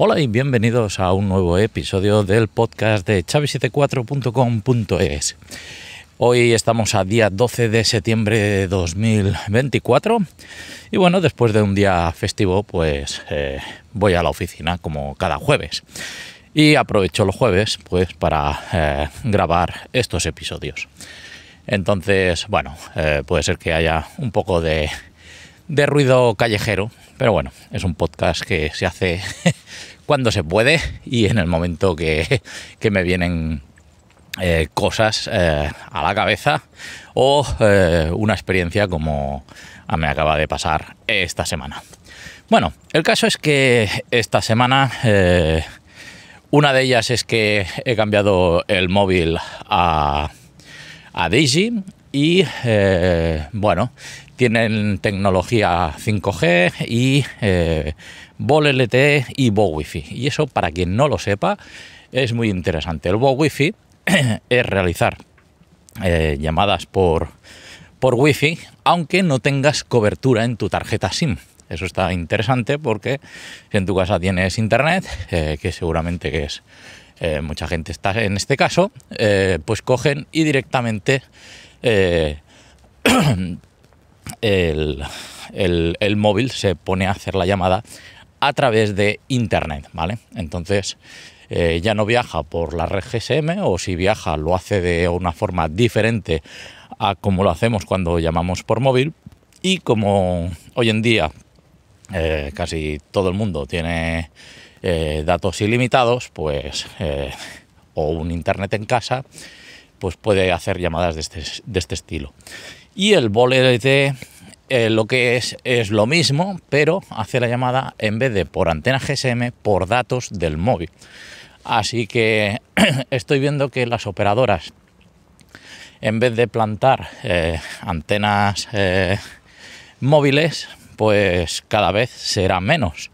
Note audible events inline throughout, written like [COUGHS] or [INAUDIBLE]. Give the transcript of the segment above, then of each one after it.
Hola y bienvenidos a un nuevo episodio del podcast de chavis 74comes Hoy estamos a día 12 de septiembre de 2024 y bueno, después de un día festivo pues eh, voy a la oficina como cada jueves y aprovecho los jueves pues para eh, grabar estos episodios. Entonces, bueno, eh, puede ser que haya un poco de, ruido callejero, pero bueno, es un podcast que se hace [LAUGHS] cuando se puede y en el momento que, me vienen eh, cosas a la cabeza o una experiencia como me acaba de pasar esta semana. Bueno, el caso es que esta semana una de ellas es que he cambiado el móvil a, a y eh, bueno, tienen tecnología 5G y eh, LTE y Bo Y eso, para quien no lo sepa, es muy interesante. El VoWifi [CLEARS THROAT] es realizar eh, llamadas por, por Wi-Fi, aunque no tengas cobertura en tu tarjeta SIM. Eso está interesante porque si en tu casa tienes internet, eh, que seguramente que es eh, mucha gente está en este caso, eh, pues cogen y directamente [CLEARS THROAT] el, móvil se pone a hacer la llamada a través de internet, ¿vale? Entonces... ya no viaja por la red GSM o si viaja lo hace de una forma diferente a como lo hacemos cuando llamamos por móvil y como hoy en día eh, casi todo el mundo tiene eh, datos ilimitados, pues, eh, o un internet en casa, pues puede hacer llamadas de este, este estilo. Y el VoLTE lo que es es lo mismo, pero hace la llamada en vez de por antena GSM, por datos del móvil. Así que [CLEARS THROAT] estoy viendo que las operadoras, en vez de plantar antenas móviles, pues cada vez será menos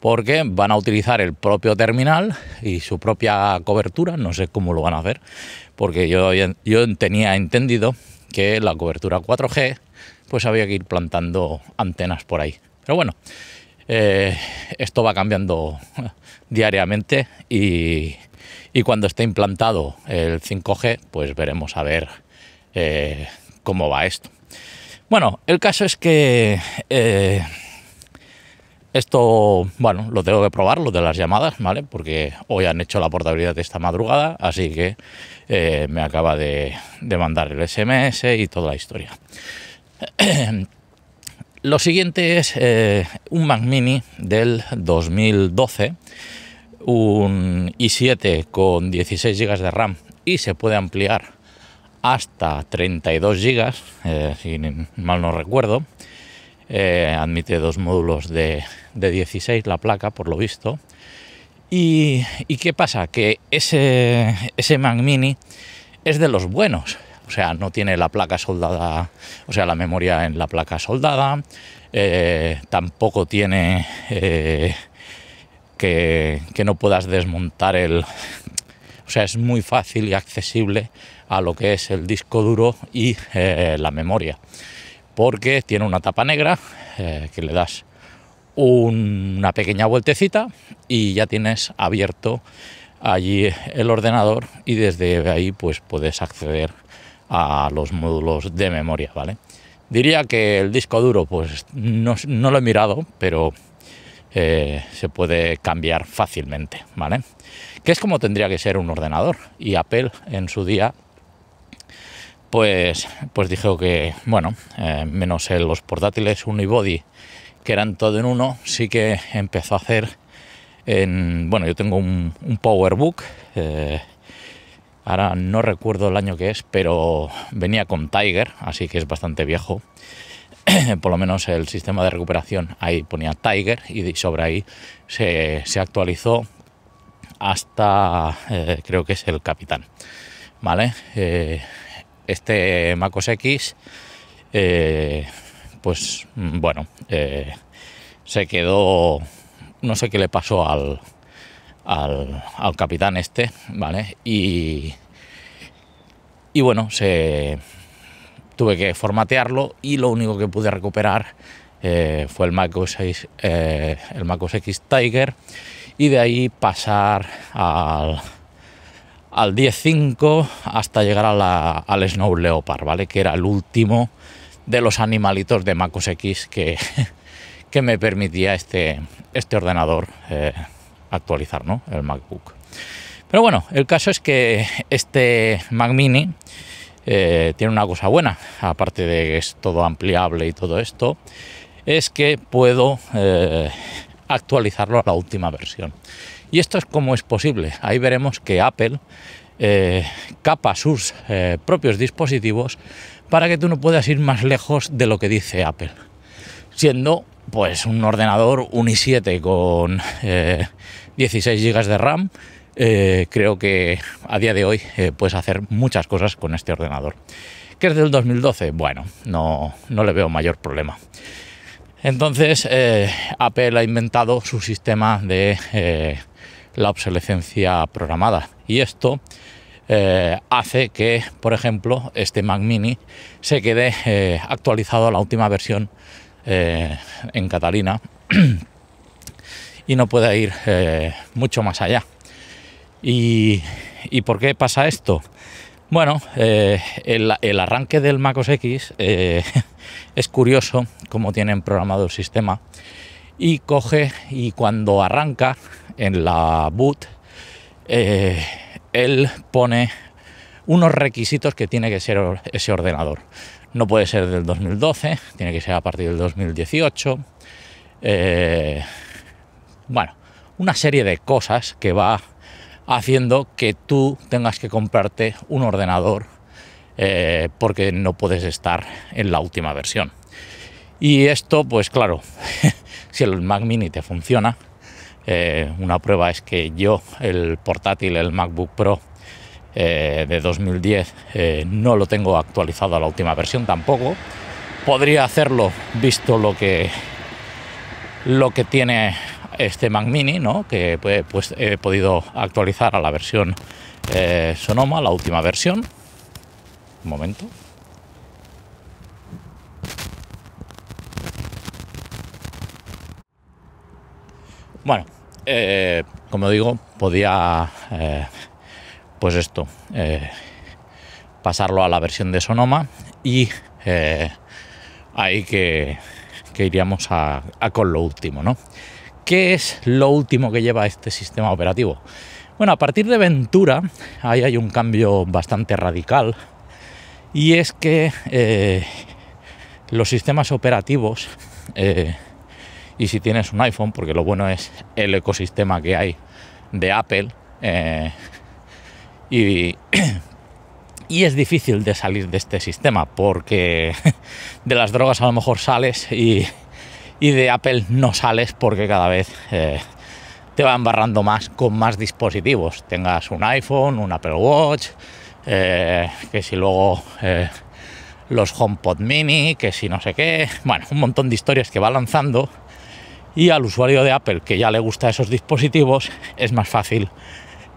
porque van a utilizar el propio terminal y su propia cobertura, no sé cómo lo van a hacer, porque yo, yo tenía entendido que la cobertura 4G pues había que ir plantando antenas por ahí. Pero bueno, eh, esto va cambiando [LAUGHS] diariamente y, cuando esté implantado el 5G pues veremos a ver eh, cómo va esto. Bueno, el caso es que eh, esto, bueno, lo tengo que probar, lo de las llamadas, ¿vale? Porque hoy han hecho la portabilidad de esta madrugada, así que eh, me acaba de, mandar el SMS y toda la historia. [CLEARS THROAT] Lo siguiente es eh, un Mac Mini del 2012, un i7 con 16 GB de RAM y se puede ampliar hasta 32 GB, eh, si mal no recuerdo. Eh, admite dos módulos de, de, 16 la placa, por lo visto. ¿Y, y qué pasa? Que ese, ese Mac Mini es de los buenos. O sea, no tiene la placa soldada, o sea, la memoria en la placa soldada. Eh, tampoco tiene que, que no puedas desmontar el... O sea, es muy fácil y accesible a lo que es el disco duro y eh, la memoria, porque tiene una tapa negra eh, que le das una pequeña vueltecita y ya tienes abierto allí el ordenador y desde ahí pues puedes acceder a los módulos de memoria, ¿vale? Diría que el disco duro, pues no, lo he mirado, pero eh, se puede cambiar fácilmente, ¿vale? Que es como tendría que ser un ordenador. Y Apple en su día pues, pues dije que, bueno, eh, menos los portátiles unibody, que eran todo en uno, sí que empezó a hacer en, bueno, yo tengo un, PowerBook, eh, ahora no recuerdo el año que es, pero venía con Tiger, así que es bastante viejo. [CLEARS THROAT] Por lo menos el sistema de recuperación ahí ponía Tiger y sobre ahí se, actualizó hasta eh, creo que es el capitán. ¿Vale? este eh, MacOS X, eh, pues mm, bueno, eh, se quedó, no sé qué le pasó al, al, capitán este, ¿vale? Y, y bueno, se, tuve que formatearlo y lo único que pude recuperar fue el Macos el Mac X Tiger y de ahí pasar al, al 10.5 hasta llegar a la, al Snow Leopard, ¿vale? Que era el último de los animalitos de MacOS X que, [LAUGHS] que me permitía este, este ordenador eh, actualizar, ¿no? El MacBook. Pero bueno, el caso es que este Mac Mini eh, tiene una cosa buena, aparte de que es todo ampliable y todo esto, es que puedo eh, actualizarlo a la última versión. ¿Y esto es como es posible? Ahí veremos que Apple eh, capa sus eh, propios dispositivos para que tú no puedas ir más lejos de lo que dice Apple. Siendo pues un ordenador un 7 con 16 eh, GB de RAM, creo que a día de hoy puedes hacer muchas cosas con este ordenador. ¿Que es del 2012? Bueno, no, no le veo mayor problema. Entonces, Apple ha inventado su sistema de la obsolescencia programada. Y esto eh, hace que, por ejemplo, este Mac Mini se quede eh, actualizado a la última versión eh, en Catalina [CLEARS THROAT] y no pueda ir mucho más allá. Y, ¿Y, por qué pasa esto? Bueno, el, arranque del Macos X [LAUGHS] es curioso cómo tienen programado el sistema y coge y cuando arranca en la boot, eh, él pone unos requisitos que tiene que ser ese ordenador. No puede ser del 2012, tiene que ser a partir del 2018. Eh, bueno, una serie de cosas que va haciendo que tú tengas que comprarte un ordenador eh, porque no puedes estar en la última versión. Y esto, pues claro, [LAUGHS] si el Mac Mini te funciona, eh, una prueba es que yo el portátil, el MacBook Pro eh, de 2010, eh, no lo tengo actualizado a la última versión tampoco. Podría hacerlo visto lo que, lo que tiene este Mac Mini, ¿no? que pues, pues he podido actualizar a la versión Sonoma, la última versión. Un momento. Bueno, eh, como digo, podía, eh, pues esto, eh, pasarlo a la versión de Sonoma y ahí que, iríamos a, a, con lo último, ¿no? ¿Qué es lo último que lleva este sistema operativo? Bueno, a partir de Ventura, ahí hay un cambio bastante radical y es que los sistemas operativos y si tienes un iPhone, porque lo bueno es el ecosistema que hay de Apple, eh, y, es difícil de salir de este sistema, porque [LAUGHS] de las drogas a lo mejor sales y, de Apple no sales porque cada vez eh, te van barrando más con más dispositivos. Tengas un iPhone, un Apple Watch, eh, que si luego los HomePod Mini, que si no sé qué, bueno, un montón de historias que va lanzando y al usuario de Apple, que ya le gusta esos dispositivos, es más fácil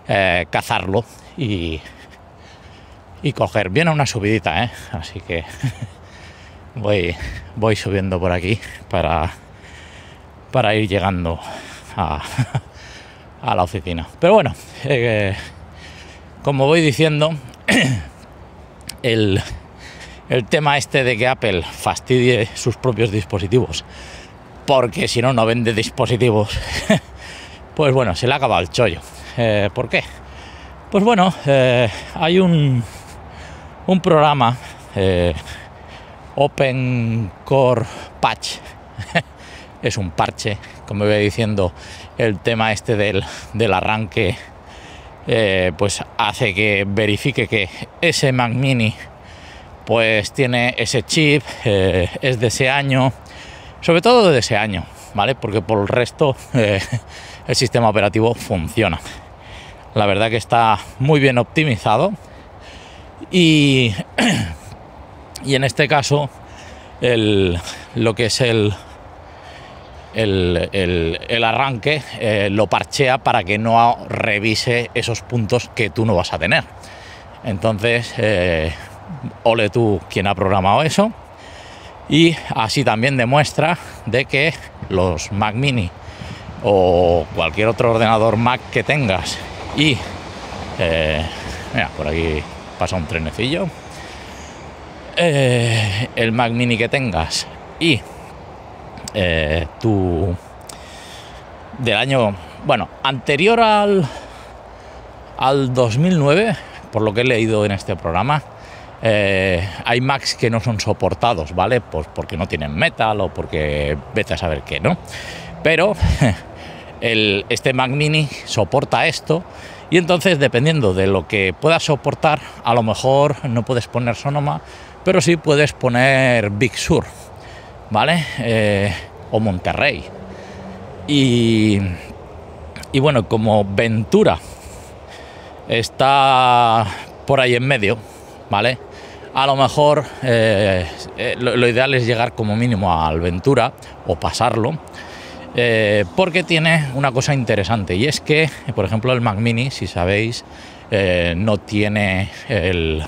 eh, cazarlo y, coger. Viene una subidita, ¿eh? así que [LAUGHS] voy, voy subiendo por aquí para, para ir llegando a, [LAUGHS] la oficina. Pero bueno, eh, como voy diciendo, [CLEARS THROAT] el, el tema este de que Apple fastidie sus propios dispositivos porque si no, no vende dispositivos. [LAUGHS] pues bueno, se le ha acabado el chollo. Eh, ¿Por qué? Pues bueno, eh, hay un, un programa, eh, Open Core Patch, [LAUGHS] es un parche, como iba diciendo, el tema este del, del arranque, pues hace que verifique que ese Mac Mini pues tiene ese chip, es de ese año, sobre todo de ese año, ¿vale? Porque por el resto [LAUGHS] eh, el sistema operativo funciona. La verdad que está muy bien optimizado y, [CLEARS THROAT] en este caso lo que es el, el, arranque eh, lo parchea para que no revise esos puntos que tú no vas a tener. Entonces, eh, ole tú quien ha programado eso y así también demuestra de que los Mac mini o cualquier otro ordenador Mac que tengas y eh, mira, por aquí pasa un trenecillo eh, el Mac mini que tengas y eh, tu del año bueno anterior al al 2009 por lo que he leído en este programa eh, hay Macs que no son soportados, ¿vale? Pues porque no tienen metal o porque vete a saber qué, ¿no? Pero [LAUGHS] este Mac Mini soporta esto y entonces dependiendo de lo que puedas soportar, a lo mejor no puedes poner Sonoma, pero sí puedes poner Big Sur, ¿vale? Eh, o Monterrey. Y, y bueno, como Ventura está por ahí en medio, ¿vale? a lo mejor eh, eh, lo, ideal es llegar como mínimo a Alventura o pasarlo. Eh, porque tiene una cosa interesante y es que, por ejemplo, el Mac Mini, si sabéis, no tiene el,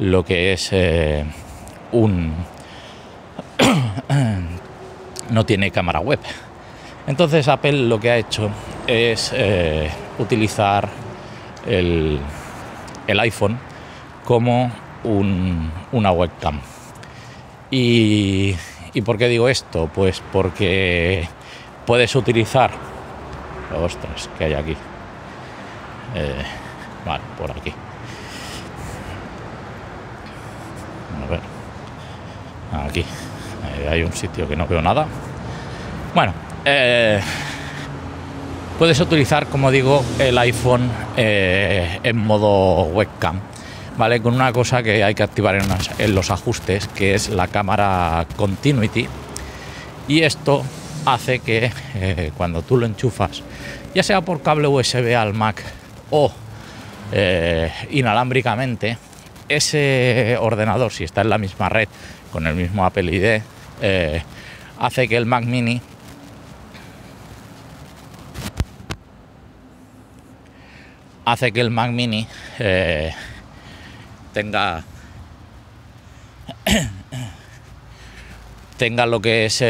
lo que es un... [COUGHS] no tiene cámara web. Entonces Apple lo que ha hecho es utilizar el iPhone como un, una webcam. Y, ¿Y por qué digo esto? Pues porque puedes utilizar... Ostras, que hay aquí? Eh, vale, por aquí. Aquí. Eh, hay un sitio que no veo nada. Bueno, eh, puedes utilizar, como digo, el iPhone en modo webcam. Con una cosa que hay que activar en, los ajustes, que es la cámara continuity. Y esto hace que eh, cuando tú lo enchufas, ya sea por cable USB al Mac o eh, inalámbricamente, ese ordenador, si está en la misma red, con el mismo Apple ID, eh, hace que el Mac Mini hace que el Mac Mini tenga tenga lo que es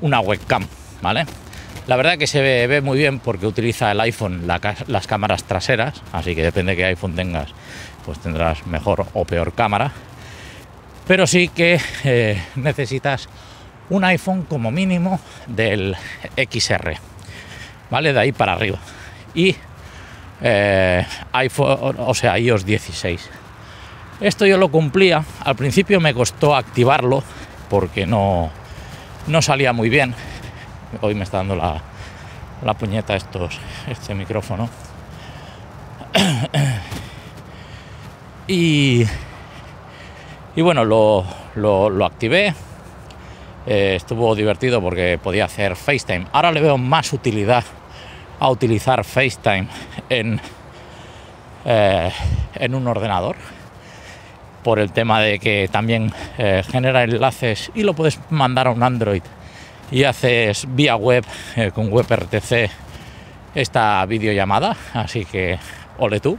una webcam, ¿vale? La verdad que se ve, muy bien porque utiliza el iPhone las cámaras traseras, así que depende de qué iPhone tengas, pues tendrás mejor o peor cámara. Pero sí que eh, necesitas un iPhone como mínimo del XR, ¿vale? De ahí para arriba. Y eh, iPhone, o sea, iOS 16. Esto yo lo cumplía, al principio me costó activarlo porque no, salía muy bien. Hoy me está dando la, puñeta este micrófono. [CLEARS THROAT] Y, bueno, lo, lo, activé. Eh, estuvo divertido porque podía hacer FaceTime. Ahora le veo más utilidad a utilizar FaceTime en, eh, en un ordenador por el tema de que también eh, genera enlaces y lo puedes mandar a un Android y haces vía web eh, con con WebRTC esta videollamada, así que ole tú.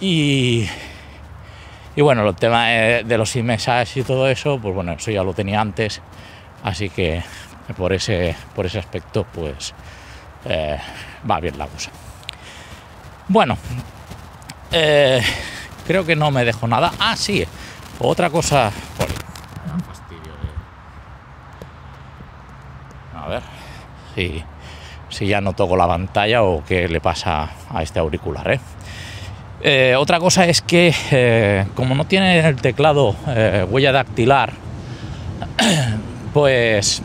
Y, y bueno, el tema eh, de, los e y todo eso, pues bueno, eso ya lo tenía antes, así que por ese, por ese aspecto pues va bien la cosa. Bueno, Creo que no me dejó nada. Ah, sí. Otra cosa. A ver. Si, ya no toco la pantalla o qué le pasa a este auricular, ¿eh? Eh, otra cosa es que eh, como no tiene el teclado huella dactilar, [CLEARS THROAT] pues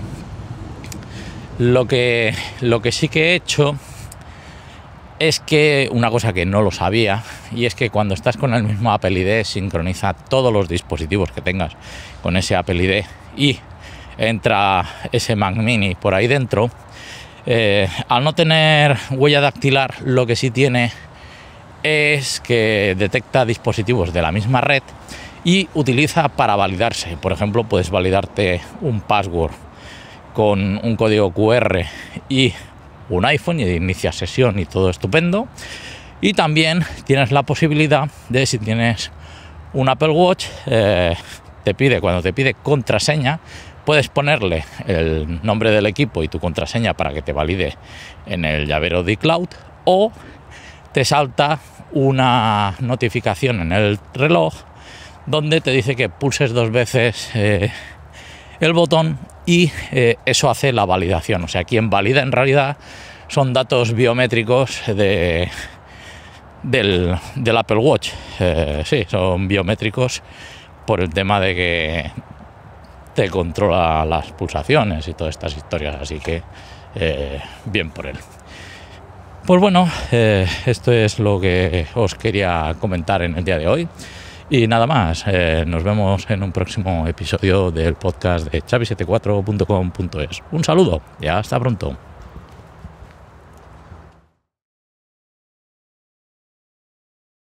lo que, lo que sí que he hecho es que una cosa que no lo sabía, y es que cuando estás con el mismo Apple ID, sincroniza todos los dispositivos que tengas con ese Apple ID y entra ese Mac Mini por ahí dentro. Eh, al no tener huella dactilar, lo que sí tiene es que detecta dispositivos de la misma red y utiliza para validarse. Por ejemplo, puedes validarte un password con un código QR y un iPhone y inicia sesión y todo estupendo. Y también tienes la posibilidad de, si tienes un Apple Watch, eh, te pide, cuando te pide contraseña, puedes ponerle el nombre del equipo y tu contraseña para que te valide en el llavero de cloud o te salta una notificación en el reloj donde te dice que pulses dos veces eh, el botón y eh, eso hace la validación. O sea, quien valida en realidad son datos biométricos de, del, Apple Watch. Eh, sí, son biométricos por el tema de que te controla las pulsaciones y todas estas historias, así que eh, bien por él. Pues bueno, esto es lo que os quería comentar en el día de hoy. Y nada más, eh, nos vemos en un próximo episodio del podcast de chavi74.com.es. Un saludo y hasta pronto.